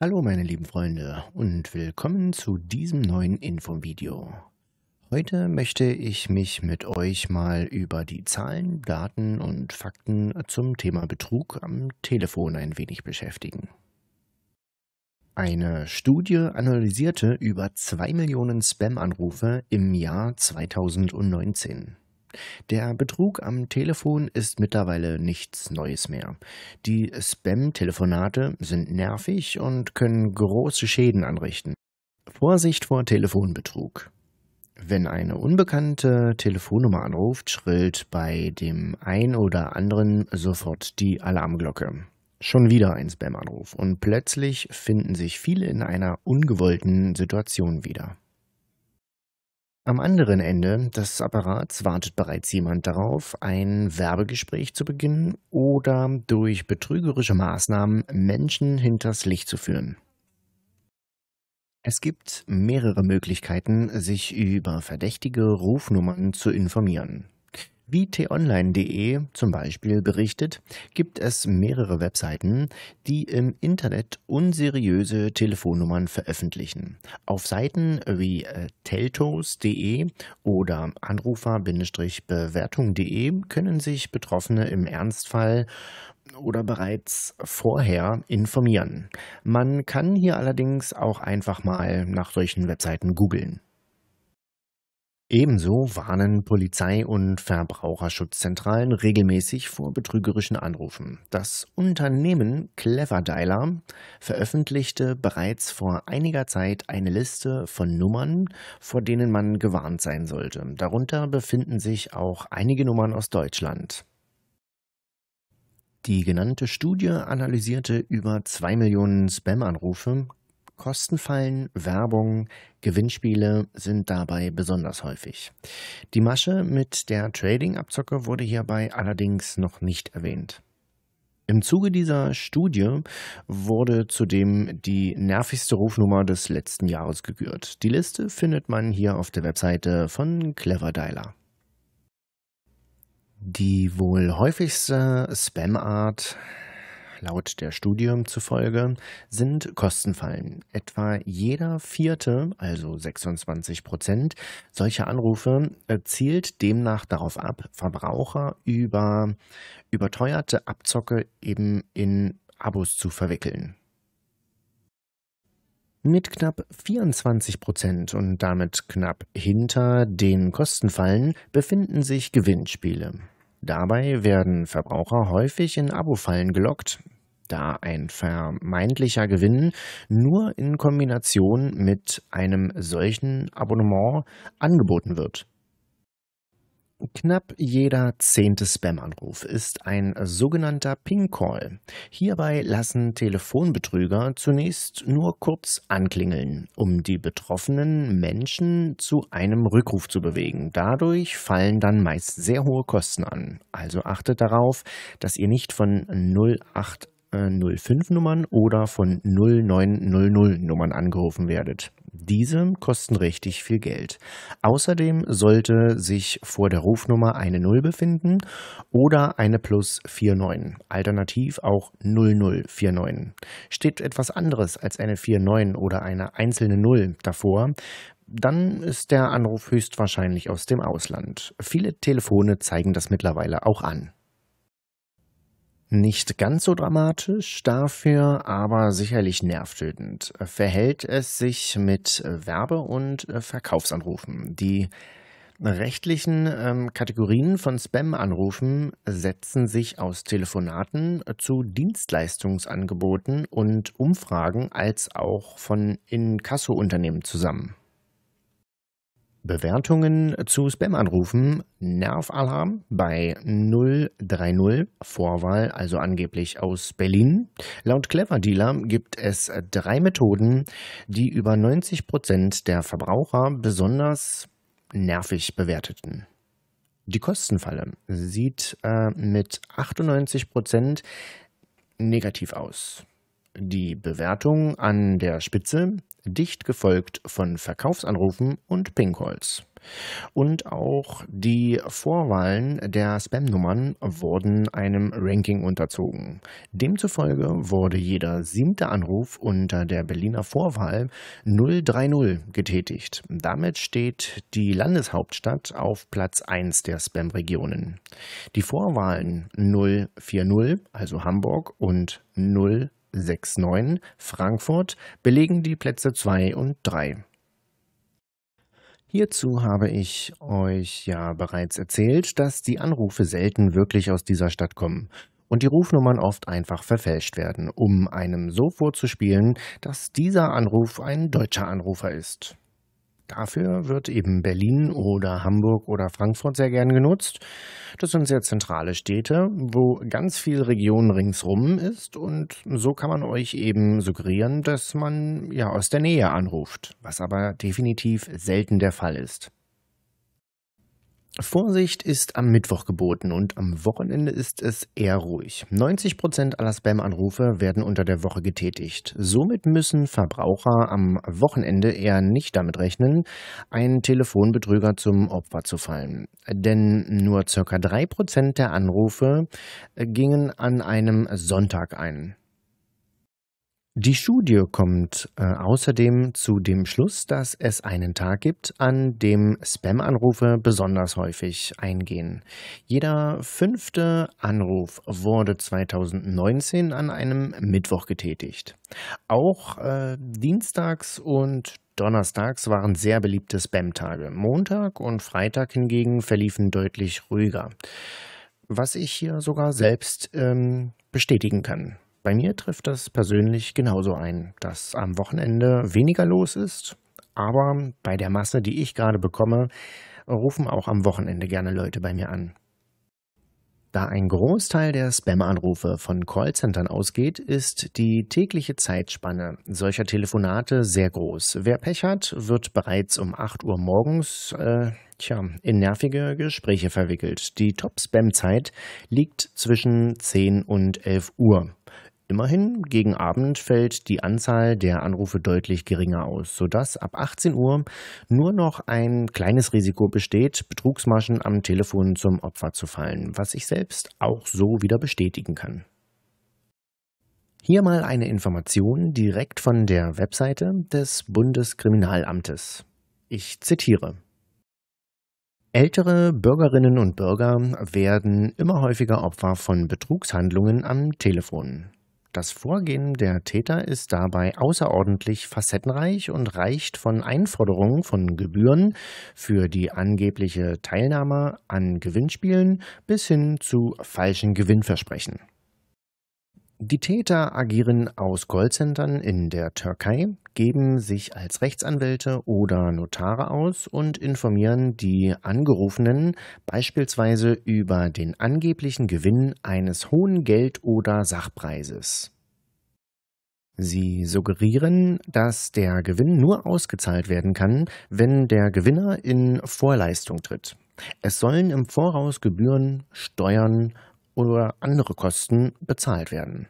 Hallo meine lieben Freunde und willkommen zu diesem neuen Infovideo. Heute möchte ich mich mit euch mal über die Zahlen, Daten und Fakten zum Thema Betrug am Telefon ein wenig beschäftigen. Eine Studie analysierte über 2 Millionen Spam-Anrufe im Jahr 2019. Der Betrug am Telefon ist mittlerweile nichts Neues mehr. Die Spam-Telefonate sind nervig und können große Schäden anrichten. Vorsicht vor Telefonbetrug. Wenn eine unbekannte Telefonnummer anruft, schrillt bei dem ein oder anderen sofort die Alarmglocke. Schon wieder ein Spam-Anruf und plötzlich finden sich viele in einer ungewollten Situation wieder. Am anderen Ende des Apparats wartet bereits jemand darauf, ein Werbegespräch zu beginnen oder durch betrügerische Maßnahmen Menschen hinters Licht zu führen. Es gibt mehrere Möglichkeiten, sich über verdächtige Rufnummern zu informieren. Wie t-online.de zum Beispiel berichtet, gibt es mehrere Webseiten, die im Internet unseriöse Telefonnummern veröffentlichen. Auf Seiten wie äh, teltos.de oder anrufer-bewertung.de können sich Betroffene im Ernstfall oder bereits vorher informieren. Man kann hier allerdings auch einfach mal nach solchen Webseiten googeln. Ebenso warnen Polizei und Verbraucherschutzzentralen regelmäßig vor betrügerischen Anrufen. Das Unternehmen Cleverdialer veröffentlichte bereits vor einiger Zeit eine Liste von Nummern, vor denen man gewarnt sein sollte. Darunter befinden sich auch einige Nummern aus Deutschland. Die genannte Studie analysierte über zwei Millionen Spam-Anrufe, Kostenfallen, Werbung, Gewinnspiele sind dabei besonders häufig. Die Masche mit der Trading-Abzocke wurde hierbei allerdings noch nicht erwähnt. Im Zuge dieser Studie wurde zudem die nervigste Rufnummer des letzten Jahres gekürt. Die Liste findet man hier auf der Webseite von Cleverdialer. Die wohl häufigste Spam-Art Laut der Studium zufolge sind Kostenfallen. Etwa jeder vierte, also 26 Prozent, solcher Anrufe äh, zielt demnach darauf ab, Verbraucher über überteuerte Abzocke eben in Abos zu verwickeln. Mit knapp 24 Prozent und damit knapp hinter den Kostenfallen befinden sich Gewinnspiele. Dabei werden Verbraucher häufig in Abo-Fallen gelockt, da ein vermeintlicher Gewinn nur in Kombination mit einem solchen Abonnement angeboten wird. Knapp jeder zehnte Spam-Anruf ist ein sogenannter Ping-Call. Hierbei lassen Telefonbetrüger zunächst nur kurz anklingeln, um die betroffenen Menschen zu einem Rückruf zu bewegen. Dadurch fallen dann meist sehr hohe Kosten an. Also achtet darauf, dass ihr nicht von 0805 äh, Nummern oder von 0900 Nummern angerufen werdet. Diese kosten richtig viel Geld. Außerdem sollte sich vor der Rufnummer eine 0 befinden oder eine plus 49, alternativ auch 0049. Steht etwas anderes als eine 49 oder eine einzelne 0 davor, dann ist der Anruf höchstwahrscheinlich aus dem Ausland. Viele Telefone zeigen das mittlerweile auch an. Nicht ganz so dramatisch, dafür aber sicherlich nervtötend verhält es sich mit Werbe- und Verkaufsanrufen. Die rechtlichen ähm, Kategorien von Spam-Anrufen setzen sich aus Telefonaten zu Dienstleistungsangeboten und Umfragen als auch von Inkasso-Unternehmen zusammen. Bewertungen zu Spam-Anrufen, Nervalarm bei 030 Vorwahl, also angeblich aus Berlin. Laut Clever Dealer gibt es drei Methoden, die über 90 Prozent der Verbraucher besonders nervig bewerteten. Die Kostenfalle sieht äh, mit 98 Prozent negativ aus. Die Bewertung an der Spitze dicht gefolgt von Verkaufsanrufen und Ping-Calls. Und auch die Vorwahlen der Spam-Nummern wurden einem Ranking unterzogen. Demzufolge wurde jeder siebte Anruf unter der Berliner Vorwahl 030 getätigt. Damit steht die Landeshauptstadt auf Platz 1 der Spam-Regionen. Die Vorwahlen 040, also Hamburg, und 0 6-9 Frankfurt belegen die Plätze 2 und 3. Hierzu habe ich euch ja bereits erzählt, dass die Anrufe selten wirklich aus dieser Stadt kommen und die Rufnummern oft einfach verfälscht werden, um einem so vorzuspielen, dass dieser Anruf ein deutscher Anrufer ist. Dafür wird eben Berlin oder Hamburg oder Frankfurt sehr gern genutzt. Das sind sehr zentrale Städte, wo ganz viel Region ringsrum ist und so kann man euch eben suggerieren, dass man ja aus der Nähe anruft, was aber definitiv selten der Fall ist. Vorsicht ist am Mittwoch geboten und am Wochenende ist es eher ruhig. 90 Prozent aller Spam-Anrufe werden unter der Woche getätigt. Somit müssen Verbraucher am Wochenende eher nicht damit rechnen, einen Telefonbetrüger zum Opfer zu fallen. Denn nur circa 3 Prozent der Anrufe gingen an einem Sonntag ein. Die Studie kommt äh, außerdem zu dem Schluss, dass es einen Tag gibt, an dem Spam-Anrufe besonders häufig eingehen. Jeder fünfte Anruf wurde 2019 an einem Mittwoch getätigt. Auch äh, Dienstags und Donnerstags waren sehr beliebte Spam-Tage. Montag und Freitag hingegen verliefen deutlich ruhiger. Was ich hier sogar selbst ähm, bestätigen kann. Bei mir trifft das persönlich genauso ein, dass am Wochenende weniger los ist, aber bei der Masse, die ich gerade bekomme, rufen auch am Wochenende gerne Leute bei mir an. Da ein Großteil der Spam-Anrufe von Callcentern ausgeht, ist die tägliche Zeitspanne solcher Telefonate sehr groß. Wer Pech hat, wird bereits um 8 Uhr morgens äh, tja, in nervige Gespräche verwickelt. Die Top-Spam-Zeit liegt zwischen 10 und 11 Uhr. Immerhin, gegen Abend fällt die Anzahl der Anrufe deutlich geringer aus, sodass ab 18 Uhr nur noch ein kleines Risiko besteht, Betrugsmaschen am Telefon zum Opfer zu fallen, was ich selbst auch so wieder bestätigen kann. Hier mal eine Information direkt von der Webseite des Bundeskriminalamtes. Ich zitiere. Ältere Bürgerinnen und Bürger werden immer häufiger Opfer von Betrugshandlungen am Telefon. Das Vorgehen der Täter ist dabei außerordentlich facettenreich und reicht von Einforderungen von Gebühren für die angebliche Teilnahme an Gewinnspielen bis hin zu falschen Gewinnversprechen. Die Täter agieren aus Callcentern in der Türkei, geben sich als Rechtsanwälte oder Notare aus und informieren die Angerufenen beispielsweise über den angeblichen Gewinn eines hohen Geld- oder Sachpreises. Sie suggerieren, dass der Gewinn nur ausgezahlt werden kann, wenn der Gewinner in Vorleistung tritt. Es sollen im Voraus Gebühren, Steuern, oder andere Kosten bezahlt werden.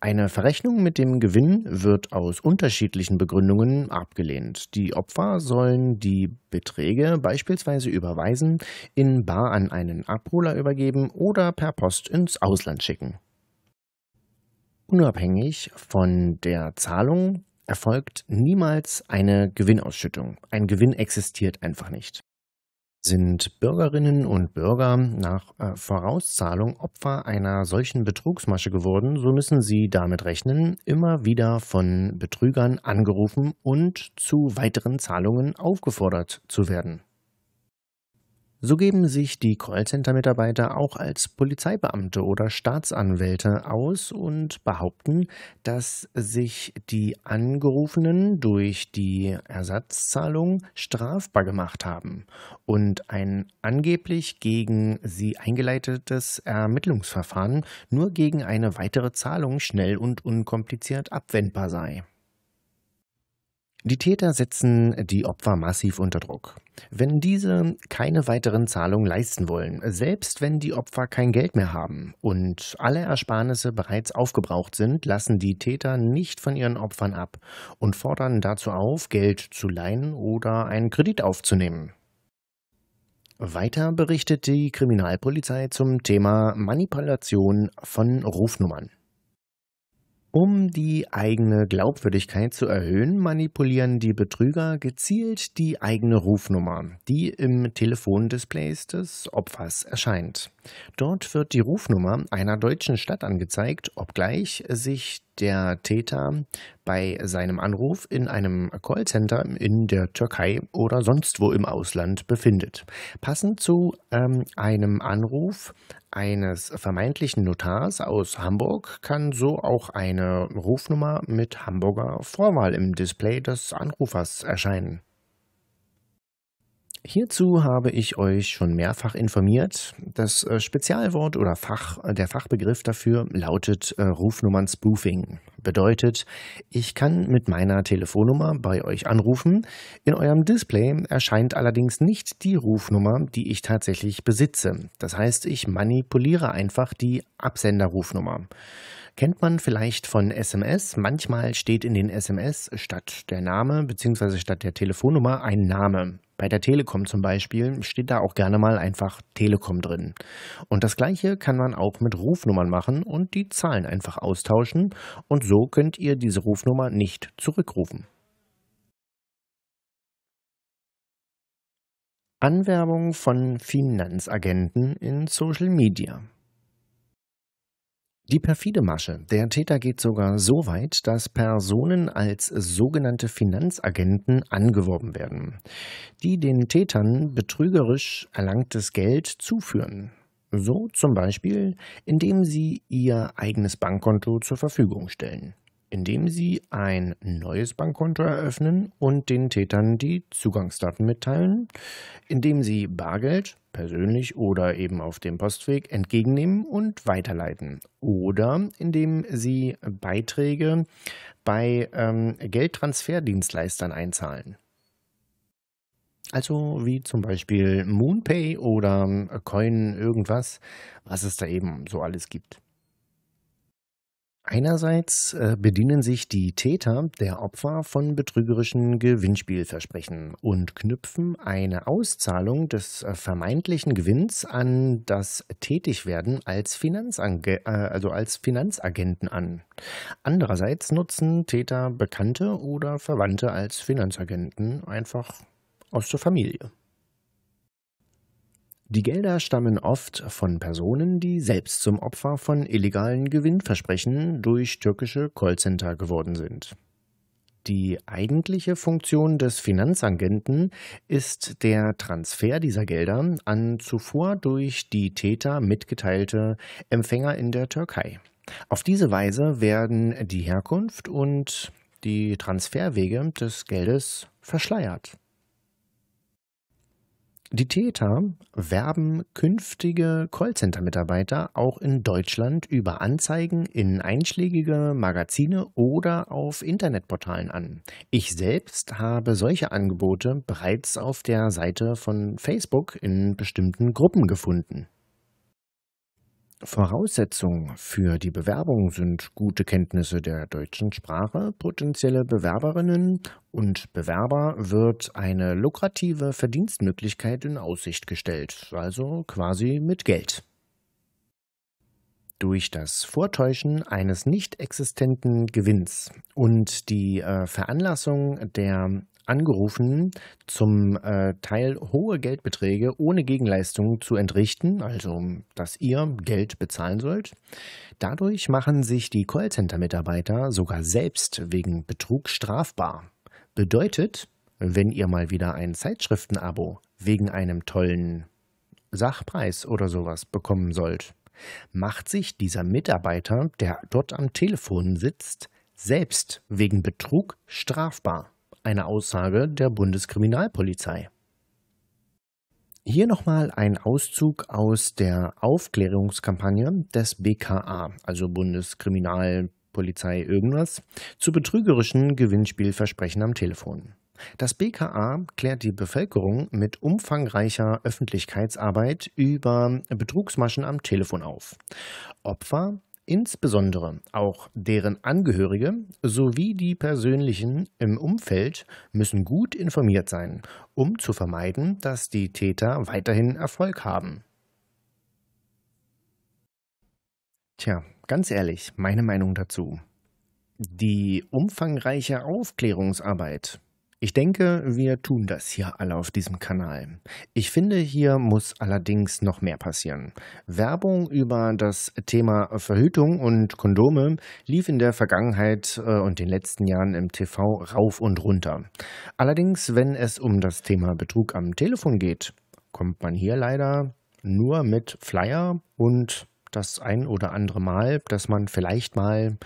Eine Verrechnung mit dem Gewinn wird aus unterschiedlichen Begründungen abgelehnt. Die Opfer sollen die Beträge beispielsweise überweisen, in Bar an einen Abholer übergeben oder per Post ins Ausland schicken. Unabhängig von der Zahlung erfolgt niemals eine Gewinnausschüttung. Ein Gewinn existiert einfach nicht sind Bürgerinnen und Bürger nach äh, Vorauszahlung Opfer einer solchen Betrugsmasche geworden, so müssen sie damit rechnen, immer wieder von Betrügern angerufen und zu weiteren Zahlungen aufgefordert zu werden. So geben sich die Callcenter-Mitarbeiter auch als Polizeibeamte oder Staatsanwälte aus und behaupten, dass sich die Angerufenen durch die Ersatzzahlung strafbar gemacht haben und ein angeblich gegen sie eingeleitetes Ermittlungsverfahren nur gegen eine weitere Zahlung schnell und unkompliziert abwendbar sei. Die Täter setzen die Opfer massiv unter Druck. Wenn diese keine weiteren Zahlungen leisten wollen, selbst wenn die Opfer kein Geld mehr haben und alle Ersparnisse bereits aufgebraucht sind, lassen die Täter nicht von ihren Opfern ab und fordern dazu auf, Geld zu leihen oder einen Kredit aufzunehmen. Weiter berichtet die Kriminalpolizei zum Thema Manipulation von Rufnummern. Um die eigene Glaubwürdigkeit zu erhöhen, manipulieren die Betrüger gezielt die eigene Rufnummer, die im Telefondisplay des Opfers erscheint. Dort wird die Rufnummer einer deutschen Stadt angezeigt, obgleich sich der Täter bei seinem Anruf in einem Callcenter in der Türkei oder sonst wo im Ausland befindet. Passend zu ähm, einem Anruf eines vermeintlichen Notars aus Hamburg kann so auch eine Rufnummer mit Hamburger Vorwahl im Display des Anrufers erscheinen. Hierzu habe ich euch schon mehrfach informiert. Das äh, Spezialwort oder Fach, der Fachbegriff dafür lautet äh, Rufnummern-Spoofing. Bedeutet, ich kann mit meiner Telefonnummer bei euch anrufen. In eurem Display erscheint allerdings nicht die Rufnummer, die ich tatsächlich besitze. Das heißt, ich manipuliere einfach die Absenderrufnummer. Kennt man vielleicht von SMS? Manchmal steht in den SMS statt der Name bzw. statt der Telefonnummer ein Name. Bei der Telekom zum Beispiel steht da auch gerne mal einfach Telekom drin. Und das gleiche kann man auch mit Rufnummern machen und die Zahlen einfach austauschen und so könnt ihr diese Rufnummer nicht zurückrufen. Anwerbung von Finanzagenten in Social Media. Die perfide Masche. Der Täter geht sogar so weit, dass Personen als sogenannte Finanzagenten angeworben werden, die den Tätern betrügerisch erlangtes Geld zuführen. So zum Beispiel, indem sie ihr eigenes Bankkonto zur Verfügung stellen indem sie ein neues Bankkonto eröffnen und den Tätern die Zugangsdaten mitteilen, indem sie Bargeld, persönlich oder eben auf dem Postweg, entgegennehmen und weiterleiten oder indem sie Beiträge bei ähm, Geldtransferdienstleistern einzahlen. Also wie zum Beispiel Moonpay oder Coin irgendwas, was es da eben so alles gibt. Einerseits äh, bedienen sich die Täter der Opfer von betrügerischen Gewinnspielversprechen und knüpfen eine Auszahlung des äh, vermeintlichen Gewinns an das Tätigwerden als, Finanzange äh, also als Finanzagenten an. Andererseits nutzen Täter Bekannte oder Verwandte als Finanzagenten einfach aus der Familie. Die Gelder stammen oft von Personen, die selbst zum Opfer von illegalen Gewinnversprechen durch türkische Callcenter geworden sind. Die eigentliche Funktion des Finanzagenten ist der Transfer dieser Gelder an zuvor durch die Täter mitgeteilte Empfänger in der Türkei. Auf diese Weise werden die Herkunft und die Transferwege des Geldes verschleiert. Die Täter werben künftige Callcenter-Mitarbeiter auch in Deutschland über Anzeigen in einschlägige Magazine oder auf Internetportalen an. Ich selbst habe solche Angebote bereits auf der Seite von Facebook in bestimmten Gruppen gefunden. Voraussetzung für die Bewerbung sind gute Kenntnisse der deutschen Sprache. Potenzielle Bewerberinnen und Bewerber wird eine lukrative Verdienstmöglichkeit in Aussicht gestellt, also quasi mit Geld. Durch das Vortäuschen eines nicht existenten Gewinns und die äh, Veranlassung der angerufen, zum äh, Teil hohe Geldbeträge ohne Gegenleistung zu entrichten, also dass ihr Geld bezahlen sollt. Dadurch machen sich die Callcenter-Mitarbeiter sogar selbst wegen Betrug strafbar. Bedeutet, wenn ihr mal wieder ein Zeitschriftenabo wegen einem tollen Sachpreis oder sowas bekommen sollt, macht sich dieser Mitarbeiter, der dort am Telefon sitzt, selbst wegen Betrug strafbar eine Aussage der Bundeskriminalpolizei. Hier nochmal ein Auszug aus der Aufklärungskampagne des BKA, also Bundeskriminalpolizei irgendwas, zu betrügerischen Gewinnspielversprechen am Telefon. Das BKA klärt die Bevölkerung mit umfangreicher Öffentlichkeitsarbeit über Betrugsmaschen am Telefon auf. Opfer Insbesondere auch deren Angehörige sowie die Persönlichen im Umfeld müssen gut informiert sein, um zu vermeiden, dass die Täter weiterhin Erfolg haben. Tja, ganz ehrlich, meine Meinung dazu. Die umfangreiche Aufklärungsarbeit ich denke, wir tun das hier alle auf diesem Kanal. Ich finde, hier muss allerdings noch mehr passieren. Werbung über das Thema Verhütung und Kondome lief in der Vergangenheit äh, und den letzten Jahren im TV rauf und runter. Allerdings, wenn es um das Thema Betrug am Telefon geht, kommt man hier leider nur mit Flyer und das ein oder andere Mal, dass man vielleicht mal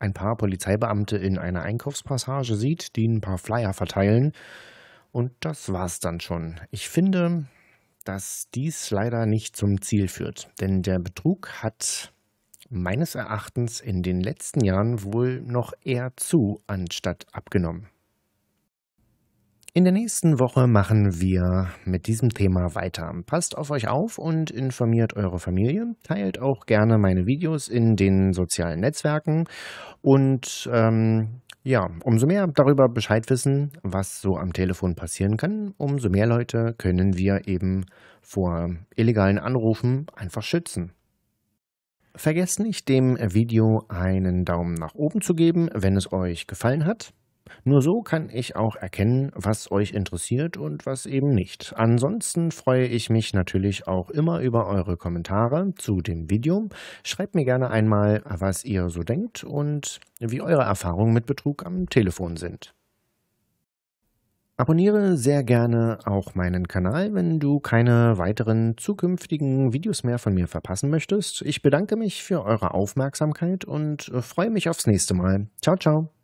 ein paar Polizeibeamte in einer Einkaufspassage sieht, die ein paar Flyer verteilen. Und das war's dann schon. Ich finde, dass dies leider nicht zum Ziel führt, denn der Betrug hat meines Erachtens in den letzten Jahren wohl noch eher zu anstatt abgenommen. In der nächsten Woche machen wir mit diesem Thema weiter. Passt auf euch auf und informiert eure Familie. Teilt auch gerne meine Videos in den sozialen Netzwerken. Und ähm, ja, umso mehr darüber Bescheid wissen, was so am Telefon passieren kann, umso mehr Leute können wir eben vor illegalen Anrufen einfach schützen. Vergesst nicht, dem Video einen Daumen nach oben zu geben, wenn es euch gefallen hat. Nur so kann ich auch erkennen, was euch interessiert und was eben nicht. Ansonsten freue ich mich natürlich auch immer über eure Kommentare zu dem Video. Schreibt mir gerne einmal, was ihr so denkt und wie eure Erfahrungen mit Betrug am Telefon sind. Abonniere sehr gerne auch meinen Kanal, wenn du keine weiteren zukünftigen Videos mehr von mir verpassen möchtest. Ich bedanke mich für eure Aufmerksamkeit und äh, freue mich aufs nächste Mal. Ciao, ciao.